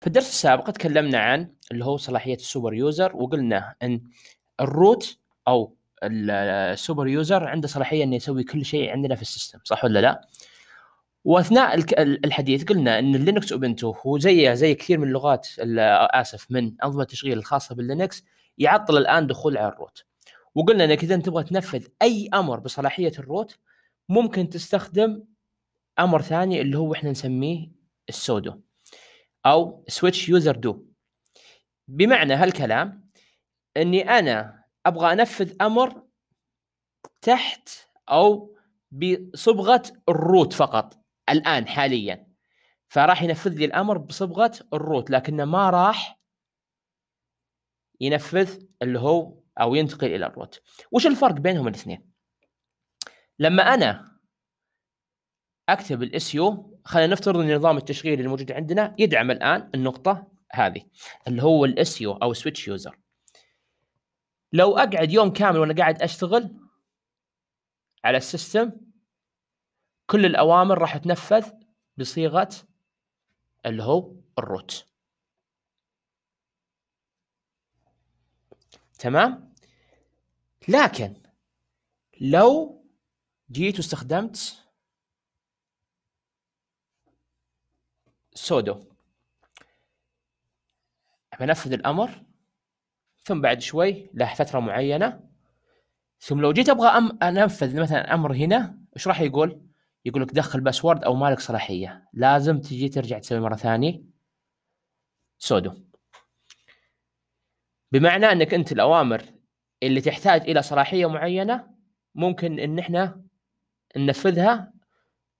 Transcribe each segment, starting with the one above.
في الدرس السابق تكلمنا عن اللي هو صلاحيه السوبر يوزر وقلنا ان الروت او السوبر يوزر عنده صلاحيه انه يسوي كل شيء عندنا في السيستم صح ولا لا؟ واثناء الحديث قلنا ان اللينكس اوبنتو هو زي زي كثير من اللغات اسف من انظمه التشغيل الخاصه باللينكس يعطل الان دخول على الروت وقلنا انك اذا تبغى تنفذ اي امر بصلاحيه الروت ممكن تستخدم امر ثاني اللي هو احنا نسميه السودو او سويتش يوزر دو بمعنى هالكلام اني انا ابغى انفذ امر تحت او بصبغه الروت فقط الان حاليا فراح ينفذ لي الامر بصبغه الروت لكنه ما راح ينفذ اللي هو او ينتقل الى الروت وش الفرق بينهم الاثنين لما انا اكتب الاس يو خلينا نفترض ان النظام التشغيلي الموجود عندنا يدعم الان النقطه هذه اللي هو الاس يو او سويتش يوزر لو اقعد يوم كامل وانا قاعد اشتغل على السيستم كل الاوامر راح تنفذ بصيغه اللي هو الروت تمام لكن لو جيت واستخدمت سودو بنفذ الامر ثم بعد شوي له فتره معينه ثم لو جيت ابغى أم انفذ مثلا امر هنا ايش راح يقول؟ يقول لك دخل باسورد او مالك صلاحيه لازم تجي ترجع تسوي مره ثانيه سودو بمعنى انك انت الاوامر اللي تحتاج الى صلاحيه معينه ممكن ان احنا ننفذها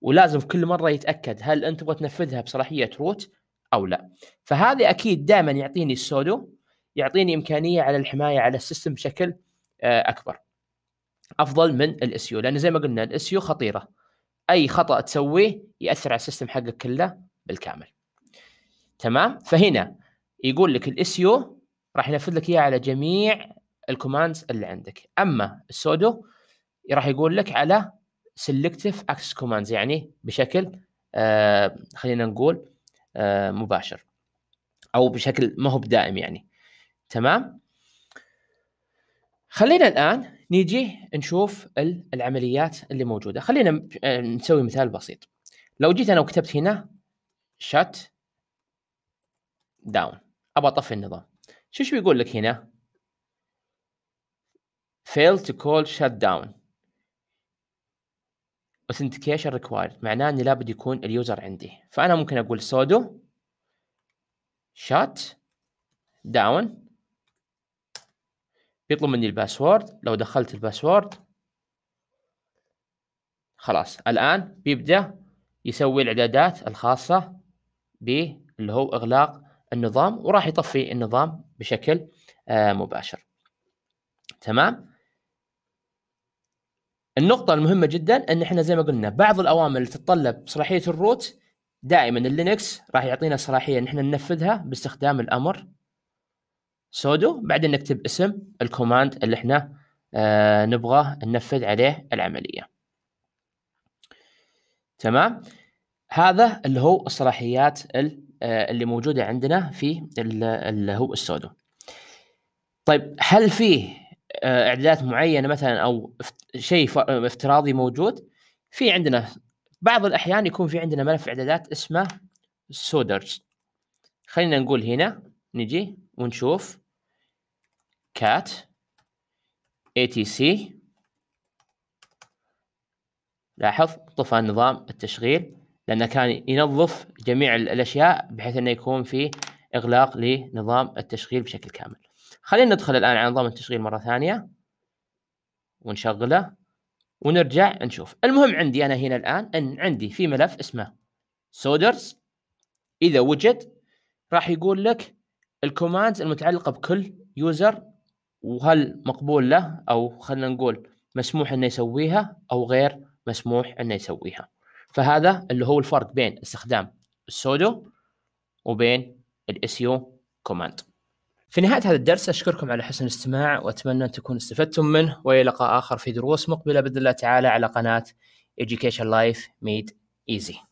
ولازم في كل مره يتاكد هل انت تبغى تنفذها بصلاحيه روت او لا فهذا اكيد دائما يعطيني السودو يعطيني امكانيه على الحمايه على السيستم بشكل آه، اكبر افضل من الاسيو لان زي ما قلنا الاسيو خطيره اي خطا تسويه ياثر على السيستم حقك كله بالكامل تمام فهنا يقول لك الاسيو راح ينفذ لك اياه على جميع الكوماندز اللي عندك اما السودو راح يقول لك على سلكتيف اكسس كوماندز يعني بشكل آه خلينا نقول آه مباشر او بشكل ما هو بدائم يعني تمام خلينا الان نيجي نشوف العمليات اللي موجوده خلينا آه، نسوي مثال بسيط لو جيت انا وكتبت هنا شات داون ابى اطفي النظام شو بيقول لك هنا fail to call down authentication required معناه اني لابد يكون اليوزر عندي فانا ممكن اقول سودو شات داون بيطلب مني الباسورد لو دخلت الباسورد خلاص الان بيبدا يسوي الاعدادات الخاصه اللي هو اغلاق النظام وراح يطفي النظام بشكل آه، مباشر تمام النقطة المهمة جدا ان احنا زي ما قلنا بعض الاوامر اللي تتطلب صلاحية الروت دائما اللينكس راح يعطينا صلاحية ان احنا ننفذها باستخدام الامر سودو بعدين نكتب اسم الكوماند اللي احنا آه نبغاه ننفذ عليه العملية تمام هذا اللي هو الصلاحيات آه، اللي موجودة عندنا في اللي هو السودو طيب هل فيه آه، اعدادات معينه مثلا او شيء آه، افتراضي موجود في عندنا بعض الاحيان يكون في عندنا ملف اعدادات اسمه سودرز خلينا نقول هنا نجي ونشوف cat etc لاحظ طفى نظام التشغيل لانه كان ينظف جميع الاشياء بحيث انه يكون في اغلاق لنظام التشغيل بشكل كامل خلينا ندخل الان على نظام التشغيل مره ثانيه ونشغله ونرجع نشوف المهم عندي انا هنا الان ان عندي في ملف اسمه سودرز اذا وجد راح يقول لك الكوماندز المتعلقه بكل يوزر وهل مقبول له او خلينا نقول مسموح انه يسويها او غير مسموح انه يسويها فهذا اللي هو الفرق بين استخدام السودو وبين الاسيو كوماند e في نهايه هذا الدرس اشكركم على حسن الاستماع واتمنى ان تكونوا استفدتم منه والى لقاء اخر في دروس مقبله باذن الله تعالى على قناه Education Life Made Easy